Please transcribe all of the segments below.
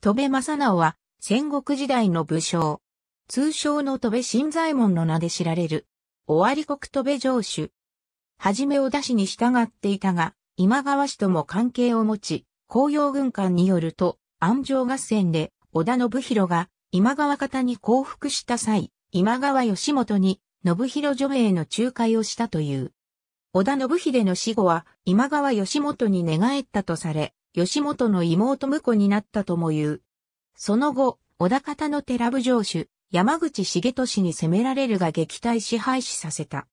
戸部正直は戦国時代の武将。通称の戸部新左衛門の名で知られる。尾張国戸部城主。はじめを出しに従っていたが、今川氏とも関係を持ち、紅葉軍艦によると、安城合戦で織田信弘が今川方に降伏した際、今川義元に信弘女名の仲介をしたという。織田信秀の死後は今川義元に寝返ったとされ、吉本の妹婿になったとも言う。その後、小田方の寺部城主、山口重俊に攻められるが撃退し廃止させた。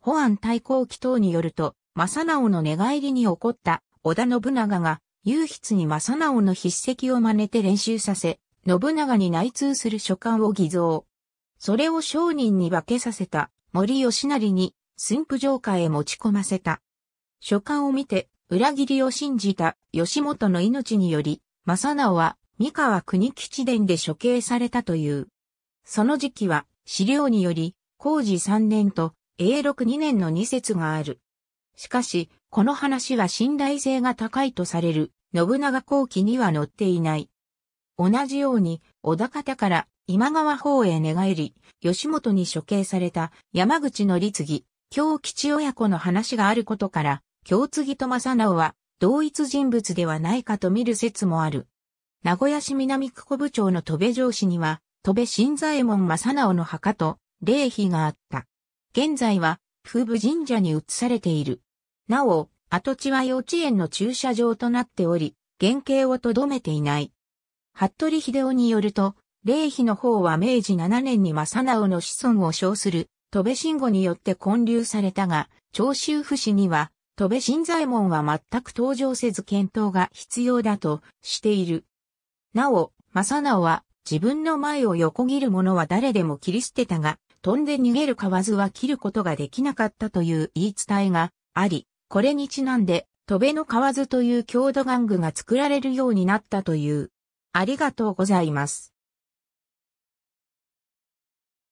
保安対抗期等によると、正直の寝返りに起こった織田信長が、唯筆に正直の筆跡を真似て練習させ、信長に内通する書簡を偽造。それを商人に化けさせた森吉成に、駿府城下へ持ち込ませた。書簡を見て、裏切りを信じた吉本の命により、正直は三河国吉伝で処刑されたという。その時期は資料により、工事3年と永禄2年の2節がある。しかし、この話は信頼性が高いとされる、信長後期には載っていない。同じように、小田方から今川方へ寝返り、吉本に処刑された山口の律義、京吉親子の話があることから、京継と正直は同一人物ではないかと見る説もある。名古屋市南区小部町の戸部城市には、戸部新左衛門正直の墓と霊碑があった。現在は、風部神社に移されている。なお、跡地は幼稚園の駐車場となっており、原型をとどめていない。服部秀夫によると、霊碑の方は明治7年に正直の子孫を称する、戸部慎吾によって建立されたが、長州府市には、戸部新左衛門は全く登場せず検討が必要だとしている。なお、正直は自分の前を横切る者は誰でも切り捨てたが、飛んで逃げる津は切ることができなかったという言い伝えがあり、これにちなんで、戸部の蛙という郷土玩具が作られるようになったという。ありがとうございます。